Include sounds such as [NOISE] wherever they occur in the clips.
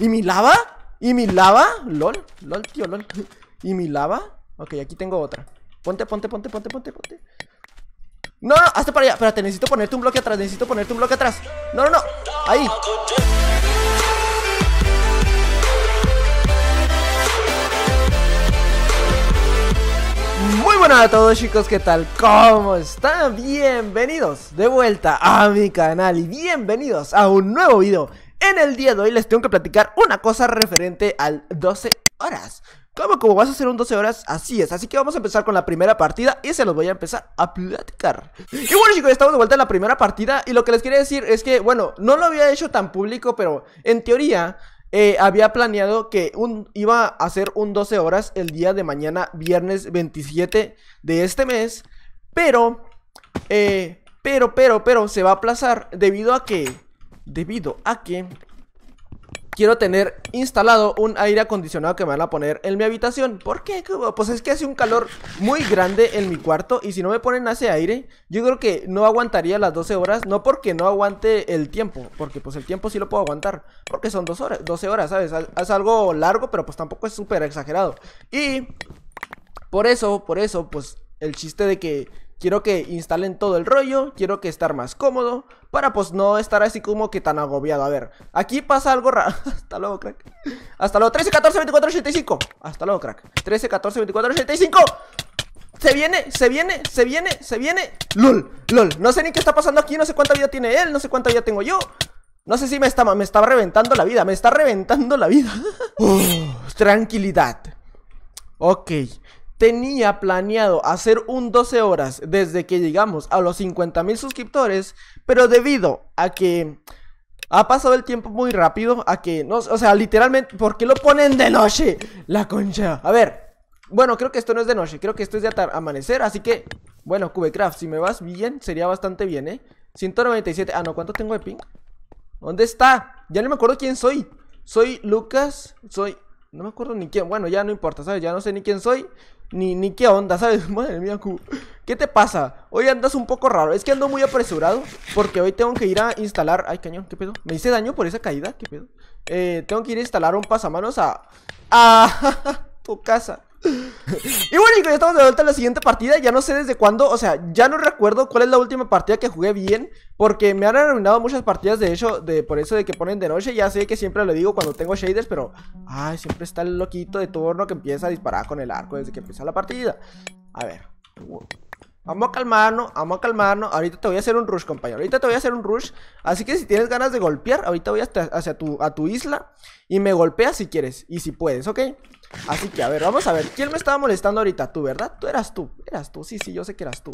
¿Y mi lava? ¿Y mi lava? LOL, LOL, tío, LOL ¿Y mi lava? Ok, aquí tengo otra Ponte, ponte, ponte, ponte, ponte, ponte No, hasta hazte para allá Espérate, necesito ponerte un bloque atrás Necesito ponerte un bloque atrás No, no, no Ahí Muy buenas a todos chicos, ¿qué tal? ¿Cómo están? Bienvenidos de vuelta a mi canal y bienvenidos a un nuevo video en el día de hoy les tengo que platicar una cosa referente al 12 horas. ¿Cómo? ¿Cómo vas a hacer un 12 horas? Así es, así que vamos a empezar con la primera partida y se los voy a empezar a platicar Y bueno chicos, ya estamos de vuelta en la primera partida y lo que les quería decir es que, bueno, no lo había hecho tan público, pero en teoría eh, había planeado que un, iba a hacer un 12 horas el día de mañana, viernes 27 de este mes, pero, eh, pero, pero, pero se va a aplazar debido a que... Debido a que quiero tener instalado un aire acondicionado que me van a poner en mi habitación. ¿Por qué? Pues es que hace un calor muy grande en mi cuarto y si no me ponen ese aire, yo creo que no aguantaría las 12 horas, no porque no aguante el tiempo, porque pues el tiempo sí lo puedo aguantar, porque son dos horas, 12 horas, ¿sabes? Es algo largo, pero pues tampoco es súper exagerado. Y por eso, por eso, pues el chiste de que Quiero que instalen todo el rollo, quiero que estar más cómodo, para pues no estar así como que tan agobiado. A ver, aquí pasa algo raro. [LAUGHS] Hasta luego, crack. Hasta luego, 13, 14, 24, 85. Hasta luego, crack. 13, 14, 24, 85. Se viene, se viene, se viene, se viene. LOL, LOL. No sé ni qué está pasando aquí, no sé cuánta vida tiene él, no sé cuánta vida tengo yo. No sé si me está, me está reventando la vida, me está reventando la vida. [LAUGHS] tranquilidad. Ok tenía planeado hacer un 12 horas desde que llegamos a los 50 mil suscriptores, pero debido a que ha pasado el tiempo muy rápido, a que no, o sea, literalmente, ¿por qué lo ponen de noche? La concha. A ver, bueno, creo que esto no es de noche, creo que esto es de amanecer, así que, bueno, Cubecraft, si me vas bien, sería bastante bien, ¿eh? 197, ah, no, ¿cuánto tengo de ping? ¿Dónde está? Ya no me acuerdo quién soy. Soy Lucas, soy no me acuerdo ni quién, bueno, ya no importa, ¿sabes? Ya no sé ni quién soy, ni, ni qué onda, ¿sabes? [LAUGHS] Madre mía, ¿qué te pasa? Hoy andas un poco raro, es que ando muy apresurado porque hoy tengo que ir a instalar... Ay, cañón, ¿qué pedo? ¿Me hice daño por esa caída? ¿Qué pedo? Eh, tengo que ir a instalar un pasamanos a... a... [LAUGHS] tu casa y bueno, ya estamos de vuelta en la siguiente partida. Ya no sé desde cuándo, o sea, ya no recuerdo cuál es la última partida que jugué bien. Porque me han arruinado muchas partidas, de hecho, de por eso de que ponen de noche. Ya sé que siempre lo digo cuando tengo shaders, pero. Ay, siempre está el loquito de turno que empieza a disparar con el arco desde que empieza la partida. A ver. Vamos a calmarnos, vamos a calmarnos. Ahorita te voy a hacer un rush, compañero. Ahorita te voy a hacer un rush. Así que si tienes ganas de golpear, ahorita voy hacia tu, a tu isla. Y me golpeas si quieres y si puedes, ¿ok? Así que, a ver, vamos a ver. ¿Quién me estaba molestando ahorita? Tú, ¿verdad? Tú eras tú. Eras tú. Sí, sí, yo sé que eras tú.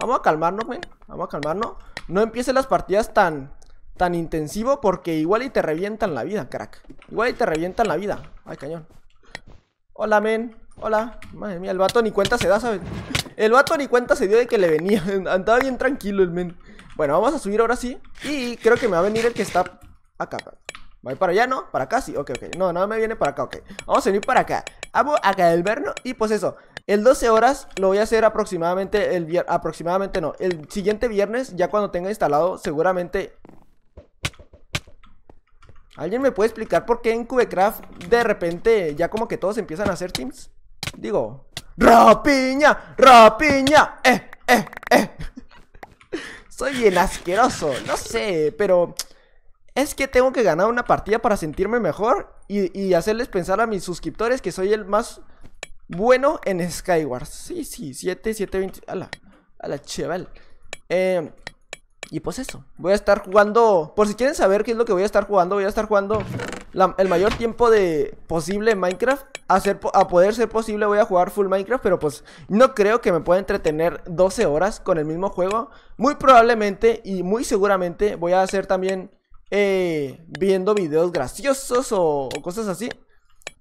Vamos a calmarnos, güey. Vamos a calmarnos. No empieces las partidas tan tan intensivo porque igual y te revientan la vida, crack. Igual y te revientan la vida. Ay, cañón. Hola, men. Hola. Madre mía, el vato ni cuenta se da, ¿sabes? El vato ni cuenta se dio de que le venía. [LAUGHS] Andaba bien tranquilo el men. Bueno, vamos a subir ahora sí. Y creo que me va a venir el que está acá. Voy para allá, ¿no? Para acá, sí, ok, ok No, nada me viene para acá, ok Vamos a venir para acá Hago acá el verno y pues eso El 12 horas lo voy a hacer aproximadamente el viernes Aproximadamente no El siguiente viernes, ya cuando tenga instalado Seguramente ¿Alguien me puede explicar por qué en Cubecraft de repente ya como que todos empiezan a hacer teams? Digo, rapiña, rapiña, eh, eh, eh. [LAUGHS] Soy el asqueroso, no sé, pero es que tengo que ganar una partida para sentirme mejor y, hacerles pensar a mis suscriptores que soy el más bueno en SkyWars Sí, sí, 7, 7, 20. A la, a la cheval. Eh, y pues eso, voy a estar jugando. Por si quieren saber qué es lo que voy a estar jugando, voy a estar jugando el mayor tiempo de posible en Minecraft. a poder ser posible, voy a jugar full Minecraft. Pero pues no creo que me pueda entretener 12 horas con el mismo juego. Muy probablemente y muy seguramente voy a hacer también eh, viendo videos graciosos o, cosas así.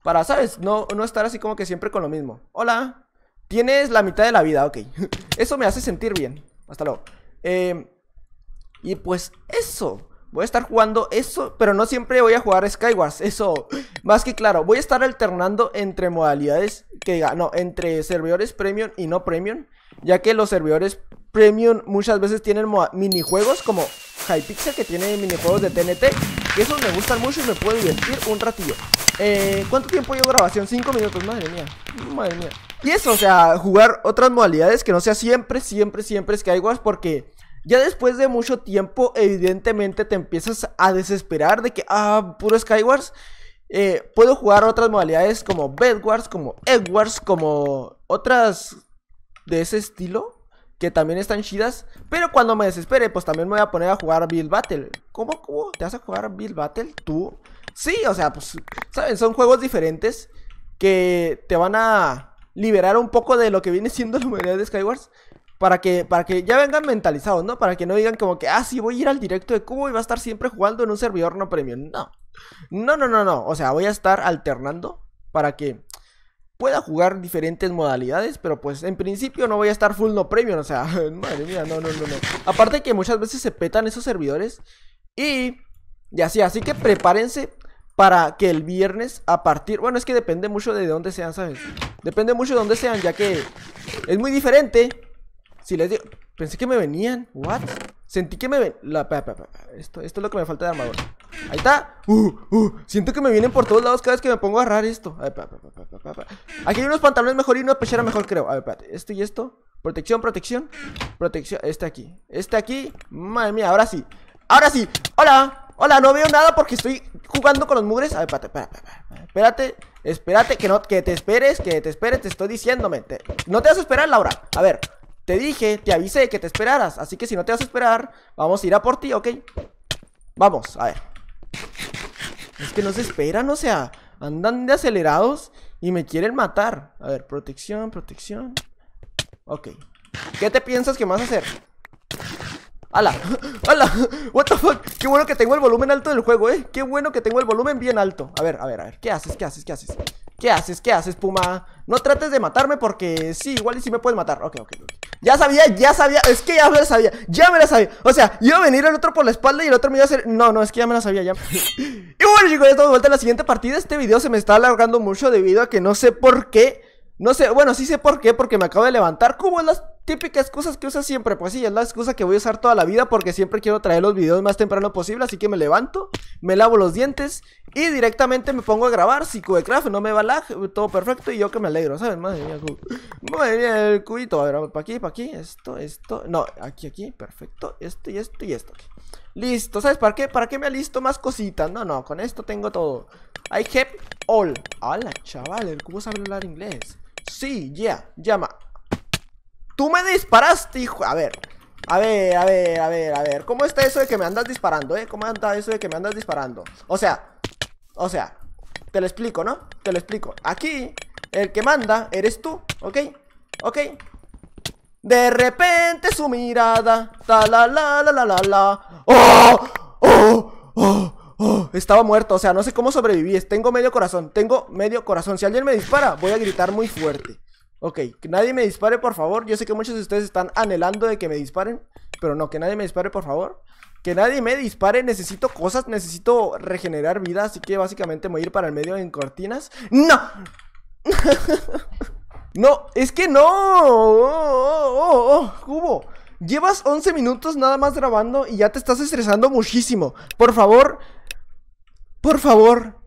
Para, ¿sabes? No, no estar así como que siempre con lo mismo. Hola, tienes la mitad de la vida, ok. [LAUGHS] eso me hace sentir bien. Hasta luego. Em, y pues eso. Voy a estar jugando eso, pero no siempre voy a jugar Skywars. Eso, [GASPS] más que claro, voy a estar alternando entre modalidades que diga, no, entre servidores premium y no premium, ya que los servidores premium muchas veces tienen minijuegos como Hypixel que tiene minijuegos de TNT Que esos me gustan mucho y me puedo divertir un ratillo eh, ¿Cuánto tiempo llevo grabación? 5 minutos, madre mía Madre mía Y eso, o sea, jugar otras modalidades que no sea siempre, siempre, siempre Skywars Porque ya después de mucho tiempo evidentemente te empiezas a desesperar de que, ah, puro Skywars eh, Puedo jugar otras modalidades como Bedwars, como Eggwars, como otras de ese estilo que también están chidas. Pero cuando me desespere, pues también me voy a poner a jugar Bill Battle. ¿Cómo, cómo? ¿Te vas a jugar Bill Battle tú? Sí, o sea, pues, ¿saben? Son juegos diferentes que te van a liberar un poco de lo que viene siendo la humanidad de Skywars. Para que, para que ya vengan mentalizados, ¿no? Para que no digan como que, ah, sí, voy a ir al directo de Cubo y va a estar siempre jugando en un servidor no premium. No. No, no, no, no. O sea, voy a estar alternando para que pueda jugar diferentes modalidades, pero pues en principio no voy a estar full no premium, o sea, [LAUGHS] madre mía, no, no, no, no. Aparte que muchas veces se petan esos servidores y, ya así, así que prepárense para que el viernes a partir, bueno, es que depende mucho de dónde sean, ¿sabes? Depende mucho de dónde sean, ya que es muy diferente. Si les digo, pensé que me venían, what? Sentí que me ven... Esto, esto es lo que me falta de armadura. Ahí está. Uh, uh, siento que me vienen por todos lados cada vez que me pongo a agarrar esto. Aquí hay unos pantalones mejor y una pechera mejor, creo. A ver, espérate. Esto y esto. Protección, protección. Protección. Este aquí. Este aquí. Madre mía, ahora sí. Ahora sí. Hola. Hola, no veo nada porque estoy jugando con los mugres. A ver, espérate, espérate, espérate. que, no, que te esperes, que te esperes. Te estoy diciéndome. no te vas a esperar, Laura. A ver. Te dije, te avisé que te esperaras. Así que si no te vas a esperar, vamos a ir a por ti, ¿ok? Vamos, a ver. Es que no se esperan, o sea, andan de acelerados y me quieren matar. A ver, protección, protección. Ok. ¿Qué te piensas que vas a hacer? ¡Hala! [LAUGHS] ¡Hala! ¡What the fuck! ¡Qué bueno que tengo el volumen alto del juego, eh! ¡Qué bueno que tengo el volumen bien alto! A ver, a ver, a ver. ¿Qué haces? ¿Qué haces? ¿Qué haces? ¿Qué haces? ¿Qué haces, Puma? No trates de matarme porque sí, igual y sí me puedes matar. Ok, ok, ok. Ya sabía, ya sabía, es que ya me la sabía, ya me la sabía. O sea, iba a venir el otro por la espalda y el otro me iba a hacer. No, no, es que ya me la sabía, ya. [LAUGHS] y bueno, chicos, ya estamos de vuelta en la siguiente partida. Este video se me está alargando mucho debido a que no sé por qué. No sé, bueno, sí sé por qué, porque me acabo de levantar como es las típica excusa que usa siempre. Pues sí, es la excusa que voy a usar toda la vida porque siempre quiero traer los videos más temprano posible. Así que me levanto, me lavo los dientes y directamente me pongo a grabar. Si Cubecraft no me va lag, todo perfecto y yo que me alegro, ¿sabes? Madre mía, el cubito. A ver, para aquí, para aquí, esto, esto. No, aquí, aquí, perfecto. Esto y esto y esto. Listo, ¿sabes para qué? ¿Para qué me alisto más cositas? No, no, con esto tengo todo. I have all. Hola, chaval, el cubo sabe hablar inglés. Sí, ya, yeah, llama. Tú me disparaste, hijo. A ver. A ver, a ver, a ver, a ver. ¿Cómo está eso de que me andas disparando, eh? ¿Cómo anda eso de que me andas disparando? O sea, o sea, te lo explico, ¿no? Te lo explico. Aquí, el que manda eres tú, ¿ok? ¿Ok? De repente su mirada. Ta la la la la la ¡Oh! ¡Oh! ¡Oh! Oh, estaba muerto, o sea, no sé cómo sobreviví Tengo medio corazón, tengo medio corazón Si alguien me dispara, voy a gritar muy fuerte Ok, que nadie me dispare, por favor. Yo sé que muchos de ustedes están anhelando de que me disparen, pero no, que nadie me dispare, por favor. Que nadie me dispare, necesito cosas, necesito regenerar vida, así que básicamente me voy a ir para el medio en cortinas. ¡No! no, es que no. Oh, oh, oh, cubo, llevas 11 minutos nada más grabando y ya te estás estresando muchísimo. Por favor, por favor,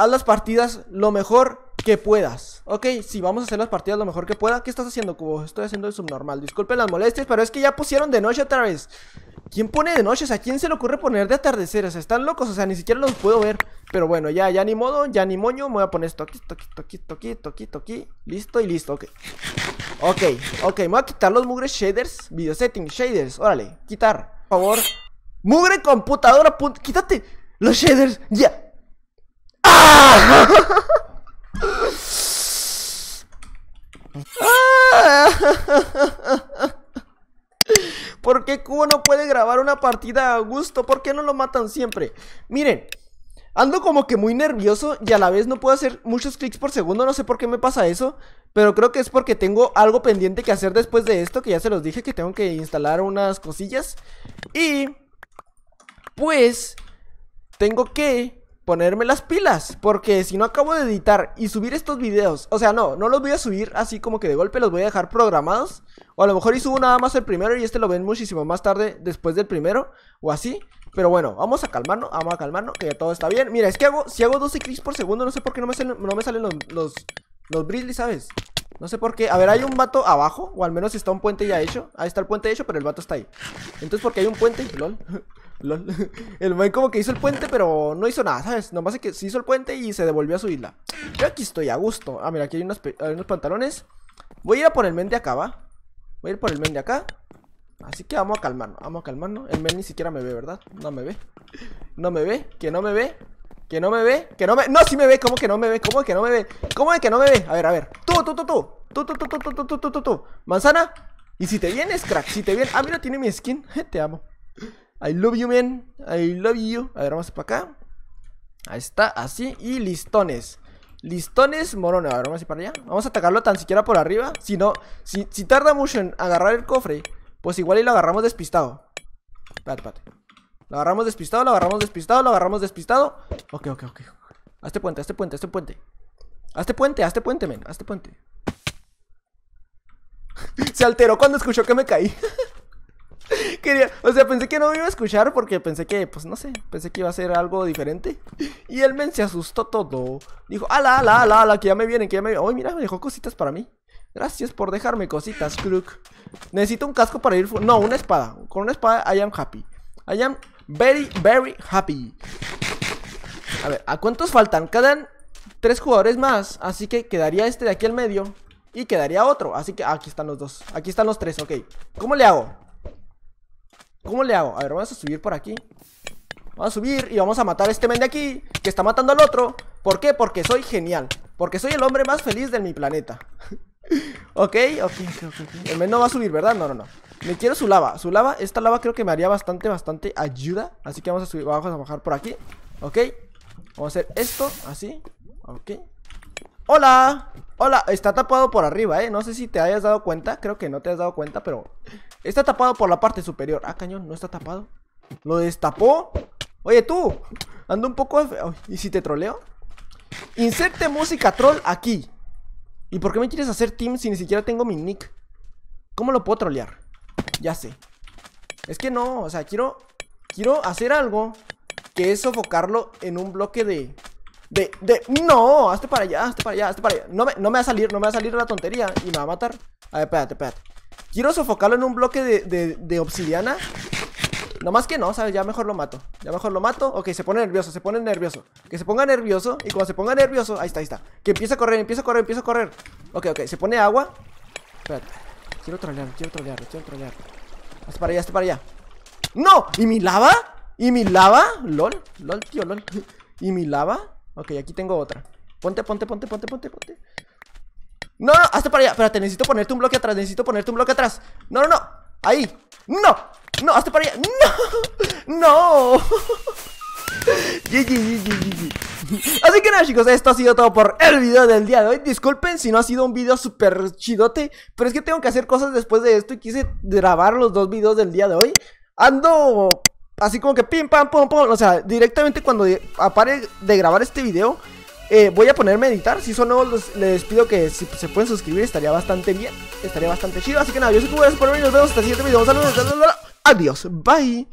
haz las partidas lo mejor que puedas. Ok, sí, vamos a hacer las partidas lo mejor que pueda. ¿Qué estás haciendo, Cubo? Estoy haciendo el subnormal. Disculpen las molestias, pero es que ya pusieron de noche otra vez. ¿Quién pone de noche? O ¿A quién se le ocurre poner de atardecer? O sea, están locos, o sea, ni siquiera los puedo ver. Pero bueno, ya, ya ni modo, ya ni moño. Me voy a poner esto aquí, toquito aquí, toquito aquí, toquito Listo y listo, ok. Ok, ok, me voy a quitar los mugres shaders. Video setting, shaders, órale, quitar, por favor. Mugre computadora, quítate los shaders, ya. [LAUGHS] ¿Por qué Cubo no puede grabar una partida a gusto? ¿Por qué no lo matan siempre? Miren, ando como que muy nervioso y a la vez no puedo hacer muchos clics por segundo. No sé por qué me pasa eso. Pero creo que es porque tengo algo pendiente que hacer después de esto. Que ya se los dije que tengo que instalar unas cosillas. Y... Pues... Tengo que ponerme las pilas, porque si no acabo de editar y subir estos videos, o sea, no, no los voy a subir así como que de golpe los voy a dejar programados, o a lo mejor y subo nada más el primero y este lo ven muchísimo más tarde después del primero, o así, pero bueno, vamos a calmarnos, vamos a calmarnos, que todo está bien. Mira, es que hago, si hago 12 clics por segundo, no sé por qué no me salen, los, los, los ¿sabes? No sé por qué. A ver, hay un mato abajo. O al menos está un puente ya hecho. Ahí está el puente hecho, pero el vato está ahí. Entonces, porque hay un puente. [LAUGHS] LOL. [LAUGHS] El men como que hizo el puente, pero no hizo nada, ¿sabes? Nomás que se hizo el puente y se devolvió a su isla. Yo aquí estoy a gusto. Ah, mira, aquí hay unos, pantalones. Voy a ir a por el men de acá, ¿va? Voy a ir por el men de acá. Así que vamos a calmarnos, vamos a calmarnos. El men ni siquiera me ve, ¿verdad? No me ve. No me ve, que no me ve. Que no me ve, que no me... No, sí me ve, ¿cómo que no me ve? ¿Cómo que no me ve? ¿Cómo que no me ve? A ver, a ver. Tú, tú, tú, tú. Tú, tú, tú, tú, tú, tú, tú, tú, tú. Manzana. Y si te vienes, crack, si te vienes... Ah, mira, tiene mi skin. [LAUGHS] te amo. I love you, man. I love you. A ver, vamos para acá. Ahí está, así. Y listones. Listones morón. A ver, vamos para allá. Vamos a atacarlo tan siquiera por arriba. Si no, si, tarda mucho en agarrar el cofre, pues igual y lo agarramos despistado. Espérate, espérate. Lo agarramos despistado, lo agarramos despistado, lo agarramos despistado. Ok, ok, ok. Hazte puente, hazte este puente, hazte este puente. Hazte puente, a este puente, men. A puente. [LAUGHS] Se alteró cuando escuchó que me caí. [LAUGHS] [LAUGHS] Quería, o sea, pensé que no me iba a escuchar porque pensé que, pues no sé, pensé que iba a ser algo diferente. Y él se asustó todo. Dijo, ala, ala, ala, ala, que ya me vienen, que ya me vienen. Oh, mira, me dejó cositas para mí. Gracias por dejarme cositas, Kruk Necesito un casco para ir. No, una espada. Con una espada, I am happy. I am very, very happy. A ver, ¿a cuántos faltan? Quedan tres jugadores más. Así que quedaría este de aquí al medio. Y quedaría otro. Así que aquí están los dos. Aquí están los tres, ok. ¿Cómo le hago? ¿Cómo le hago? A ver, vamos a subir por aquí Vamos a subir y vamos a matar a este men de aquí Que está matando al otro ¿Por qué? Porque soy genial Porque soy el hombre más feliz de mi planeta [LAUGHS] Ok, ok, ok, ok El men no va a subir, ¿verdad? No, no, no Me quiero su lava Su lava, esta lava creo que me haría bastante, bastante ayuda Así que vamos a subir, vamos a bajar por aquí Ok Vamos a hacer esto, así Ok ¡Hola! Hola, está tapado por arriba, ¿eh? No sé si te hayas dado cuenta Creo que no te has dado cuenta, pero Está tapado por la parte superior. Ah, cañón, no está tapado. Lo destapó. Oye, tú. Ando un poco... ¿Y si te troleo? Inserte música troll aquí. ¿Y por qué me quieres hacer team si ni siquiera tengo mi nick? ¿Cómo lo puedo trolear? Ya sé. Es que no, o sea, quiero... Quiero hacer algo que es sofocarlo en un bloque de... De, de, no, hazte para allá, hazte para allá, hazte para allá No me, no me va a salir, no me va a salir la tontería Y me va a matar A ver, espérate, espérate Quiero sofocarlo en un bloque de, de, obsidiana no más que no, ¿sabes? Ya mejor lo mato Ya mejor lo mato Ok, se pone nervioso, se pone nervioso Que se ponga nervioso Y cuando se ponga nervioso Ahí está, ahí está Que empiece a correr, empiece a correr, empiece a correr Ok, ok, se pone agua Espérate Quiero trolearlo, quiero trolearlo, quiero trolearlo Hasta para allá, hasta para allá ¡No! ¿Y mi lava? ¿Y mi lava? LOL, LOL, tío, LOL [LAUGHS] ¿Y mi lava? Ok, aquí tengo otra Ponte, ponte, ponte, ponte, ponte, ponte no, no, hasta para allá. Espérate, necesito ponerte un bloque atrás. Necesito ponerte un bloque atrás. No, no, no. Ahí. No. No, hasta para allá. No. [LAUGHS] No. [LAUGHS] Así que nada chicos, esto ha sido todo por el video del día de hoy Disculpen si no ha sido un video súper chidote Pero es que tengo que hacer cosas después de esto Y quise grabar los dos videos del día de hoy Ando así como que pim pam pum pum O sea, directamente cuando apare de grabar este video eh, voy a ponerme a editar. Si son nuevos, les pido que si se pueden suscribir. Estaría bastante bien. Estaría bastante chido. Así que nada, yo soy Cuba, gracias por venir. Nos vemos hasta el siguiente video. Un saludo. Adiós. Bye.